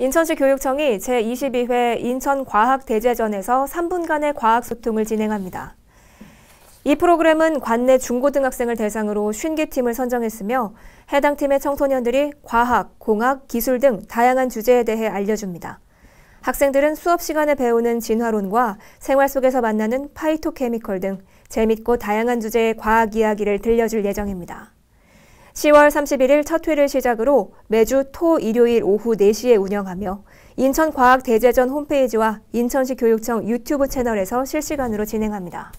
인천시 교육청이 제22회 인천과학대제전에서 3분간의 과학소통을 진행합니다. 이 프로그램은 관내 중고등학생을 대상으로 5 0팀을 선정했으며 해당 팀의 청소년들이 과학, 공학, 기술 등 다양한 주제에 대해 알려줍니다. 학생들은 수업 시간에 배우는 진화론과 생활 속에서 만나는 파이토케미컬 등 재밌고 다양한 주제의 과학 이야기를 들려줄 예정입니다. 10월 31일 첫 회를 시작으로 매주 토 일요일 오후 4시에 운영하며 인천과학대제전 홈페이지와 인천시 교육청 유튜브 채널에서 실시간으로 진행합니다.